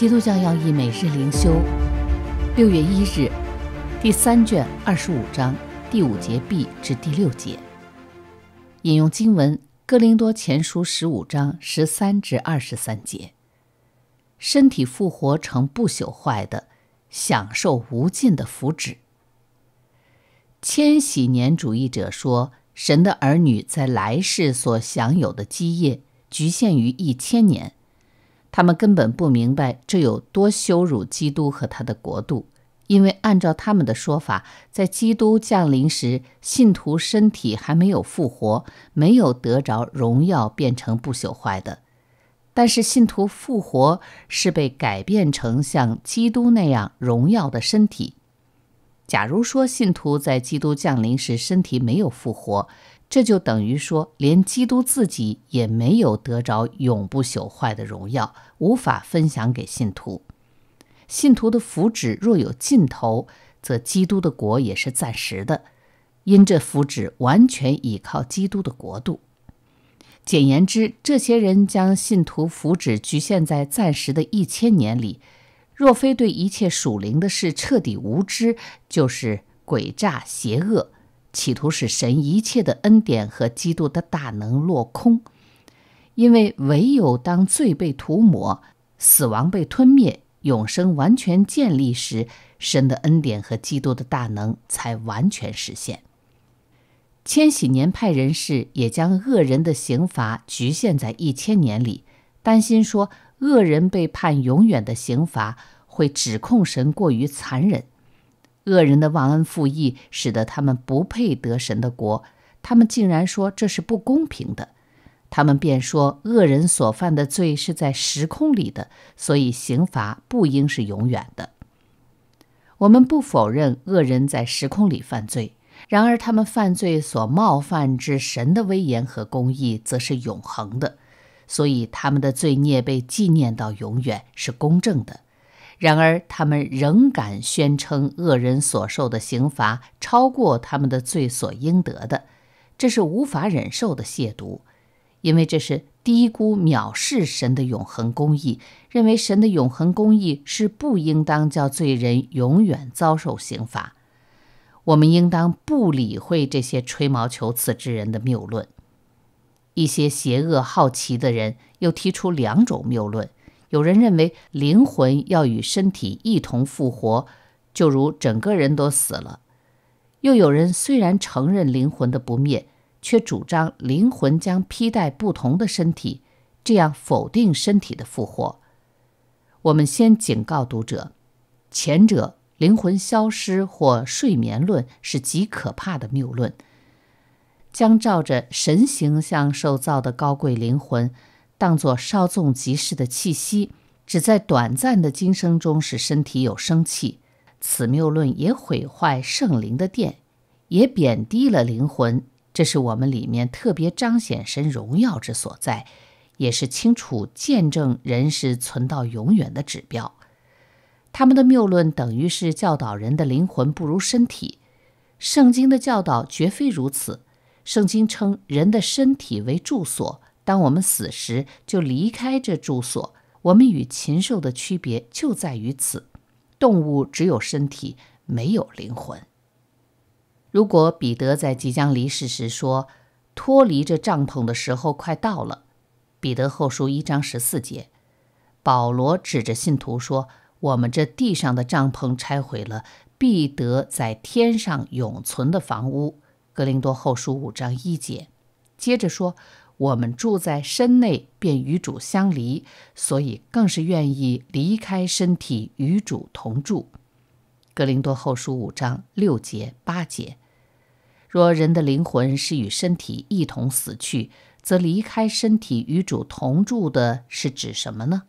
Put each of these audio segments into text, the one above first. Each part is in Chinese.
基督教要义每日灵修，六月一日，第三卷二十五章第五节 B 至第六节，引用经文《哥林多前书》十五章十三至二十三节，身体复活成不朽坏的，享受无尽的福祉。千禧年主义者说，神的儿女在来世所享有的基业局限于一千年。他们根本不明白这有多羞辱基督和他的国度，因为按照他们的说法，在基督降临时，信徒身体还没有复活，没有得着荣耀变成不朽坏的。但是信徒复活是被改变成像基督那样荣耀的身体。假如说信徒在基督降临时身体没有复活，这就等于说，连基督自己也没有得着永不朽坏的荣耀，无法分享给信徒。信徒的福祉若有尽头，则基督的国也是暂时的，因这福祉完全倚靠基督的国度。简言之，这些人将信徒福祉局限在暂时的一千年里，若非对一切属灵的事彻底无知，就是诡诈邪恶。企图使神一切的恩典和基督的大能落空，因为唯有当罪被涂抹、死亡被吞灭、永生完全建立时，神的恩典和基督的大能才完全实现。千禧年派人士也将恶人的刑罚局限在一千年里，担心说恶人被判永远的刑罚会指控神过于残忍。恶人的忘恩负义使得他们不配得神的国，他们竟然说这是不公平的。他们便说，恶人所犯的罪是在时空里的，所以刑罚不应是永远的。我们不否认恶人在时空里犯罪，然而他们犯罪所冒犯之神的威严和公义则是永恒的，所以他们的罪孽被纪念到永远是公正的。然而，他们仍敢宣称恶人所受的刑罚超过他们的罪所应得的，这是无法忍受的亵渎，因为这是低估、藐视神的永恒公义，认为神的永恒公义是不应当叫罪人永远遭受刑罚。我们应当不理会这些吹毛求疵之人的谬论。一些邪恶好奇的人又提出两种谬论。有人认为灵魂要与身体一同复活，就如整个人都死了；又有人虽然承认灵魂的不灭，却主张灵魂将披戴不同的身体，这样否定身体的复活。我们先警告读者：前者灵魂消失或睡眠论是极可怕的谬论，将照着神形象受造的高贵灵魂。当作稍纵即逝的气息，只在短暂的今生中使身体有生气。此谬论也毁坏圣灵的殿，也贬低了灵魂。这是我们里面特别彰显神荣耀之所在，也是清楚见证人是存到永远的指标。他们的谬论等于是教导人的灵魂不如身体。圣经的教导绝非如此。圣经称人的身体为住所。当我们死时，就离开这住所。我们与禽兽的区别就在于此：动物只有身体，没有灵魂。如果彼得在即将离世时说：“脱离这帐篷的时候快到了。”彼得后书一章十四节。保罗指着信徒说：“我们这地上的帐篷拆毁了，必得在天上永存的房屋。”格林多后书五章一节。接着说。我们住在身内，便与主相离，所以更是愿意离开身体与主同住。格林多后书五章六节八节，若人的灵魂是与身体一同死去，则离开身体与主同住的是指什么呢？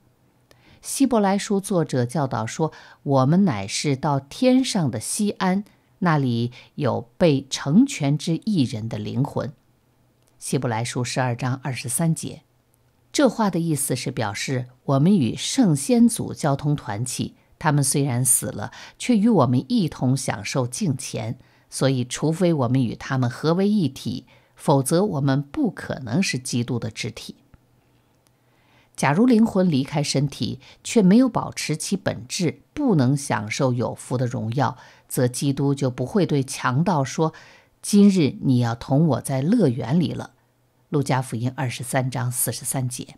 希伯来书作者教导说，我们乃是到天上的西安，那里有被成全之一人的灵魂。希伯来书十二章二十三节，这话的意思是表示我们与圣先祖交通团契，他们虽然死了，却与我们一同享受敬虔。所以，除非我们与他们合为一体，否则我们不可能是基督的肢体。假如灵魂离开身体，却没有保持其本质，不能享受有福的荣耀，则基督就不会对强盗说。今日你要同我在乐园里了，《路加福音》二十三章四十三节。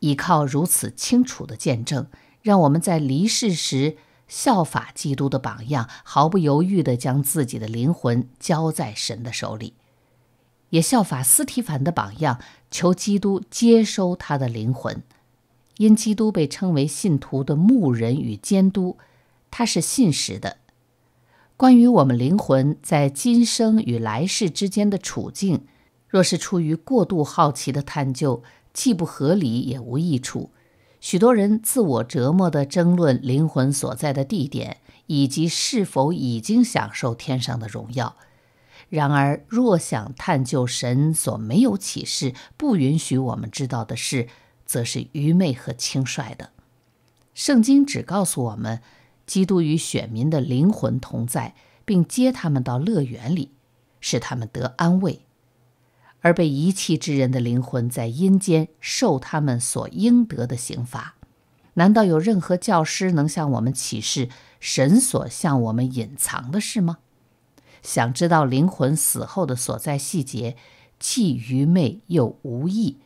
依靠如此清楚的见证，让我们在离世时效法基督的榜样，毫不犹豫的将自己的灵魂交在神的手里，也效法斯提凡的榜样，求基督接收他的灵魂，因基督被称为信徒的牧人与监督，他是信实的。关于我们灵魂在今生与来世之间的处境，若是出于过度好奇的探究，既不合理也无益处。许多人自我折磨的争论灵魂所在的地点，以及是否已经享受天上的荣耀。然而，若想探究神所没有启示、不允许我们知道的事，则是愚昧和轻率的。圣经只告诉我们。基督与选民的灵魂同在，并接他们到乐园里，使他们得安慰；而被遗弃之人的灵魂在阴间受他们所应得的刑罚。难道有任何教师能向我们启示神所向我们隐藏的事吗？想知道灵魂死后的所在细节，既愚昧又无益，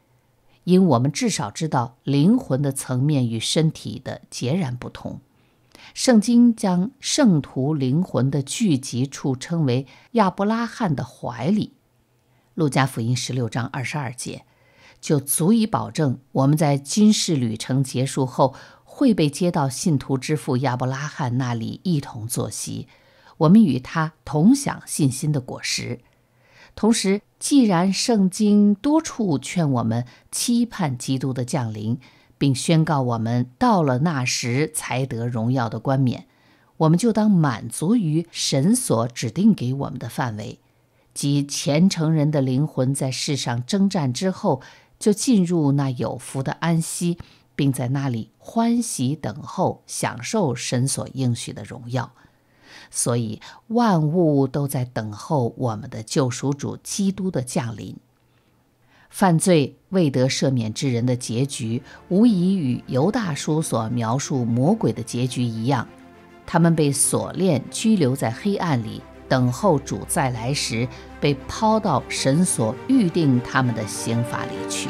因我们至少知道灵魂的层面与身体的截然不同。圣经将圣徒灵魂的聚集处称为亚伯拉罕的怀里，《路加福音》十六章二十二节，就足以保证我们在今世旅程结束后会被接到信徒之父亚伯拉罕那里一同坐席，我们与他同享信心的果实。同时，既然圣经多处劝我们期盼基督的降临。并宣告我们到了那时才得荣耀的冠冕，我们就当满足于神所指定给我们的范围，即虔诚人的灵魂在世上征战之后，就进入那有福的安息，并在那里欢喜等候，享受神所应许的荣耀。所以万物都在等候我们的救赎主基督的降临。犯罪未得赦免之人的结局，无疑与犹大叔所描述魔鬼的结局一样，他们被锁链拘留在黑暗里，等候主再来时，被抛到神所预定他们的刑罚里去。